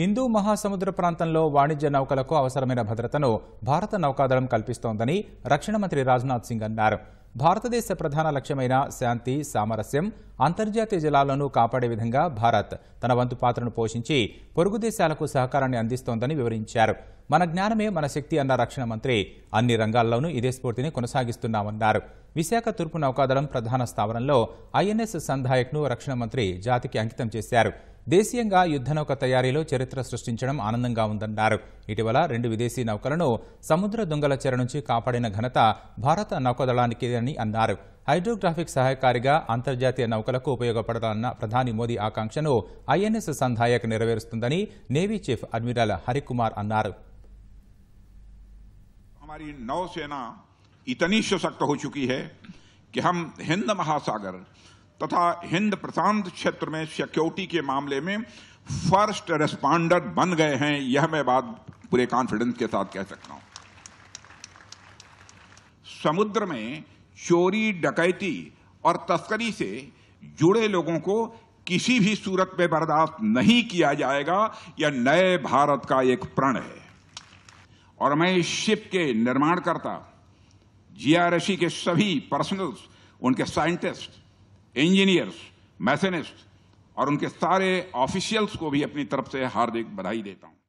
హిందూ మహాసముద్ర ప్రాంతంలో వాణిజ్య నౌకలకు అవసరమైన భద్రతను భారత నౌకాదళం కల్పిస్తోందని రక్షణ మంత్రి రాజ్నాథ్ సింగ్ అన్నారు భారతదేశ ప్రధాన లక్ష్యమైన శాంతి సామరస్యం అంతర్జాతీయ జలాలను కాపాడే విధంగా భారత్ తన వంతు పాత్రను పోషించి పొరుగు దేశాలకు సహకారాన్ని అందిస్తోందని వివరించారు మన జ్ఞానమే మన శక్తి అన్న రక్షణ మంత్రి అన్ని రంగాల్లోనూ ఇదే స్ఫూర్తిని కొనసాగిస్తున్నామన్నారు విశాఖ తూర్పు నౌకాదళం ప్రధాన స్థావరంలో ఐఎన్ఎస్ సంధాయక్ను రక్షణ మంత్రి జాతికి అంకితం చేశారు దేశీయంగా నౌక తయారీలో చరిత్ర సృష్టించడం ఆనందంగా ఉందన్నారు ఇటీవల రెండు విదేశీ నౌకలను సముద్ర దొంగల చెర నుంచి కాపాడిన ఘనత భారత నౌకదళానికి అని అన్నారు హైడ్రోగ్రాఫిక్ సహాయకారిగా అంతర్జాతీయ నౌకలకు ఉపయోగపడతాన్న ప్రధాని మోదీ ఆకాంక్షను ఐఎన్ఎస్ సంధాయక నెరవేరుస్తుందని నేవీ చీఫ్ అడ్మిరల్ హరికుమార్ అన్నారు हमारी नौसेना इतनी सशक्त हो चुकी तथा हिंद प्रशांत क्षेत्र में सिक्योरिटी के मामले में फर्स्ट रेस्पॉन्डर बन गए हैं यह मैं बात पूरे कॉन्फिडेंस के साथ कह सकता हूं समुद्र में चोरी डकैती और तस्करी से जुड़े लोगों को किसी भी सूरत में बर्दाश्त नहीं किया जाएगा यह नए भारत का एक प्रण है और मैं इस शिप के निर्माणकर्ता जीआरएसी के सभी पर्सनल्स उनके साइंटिस्ट इंजीनियर्स मैसेनिस्ट और उनके सारे ऑफिशियल्स को भी अपनी तरफ से हार्दिक बधाई देता हूं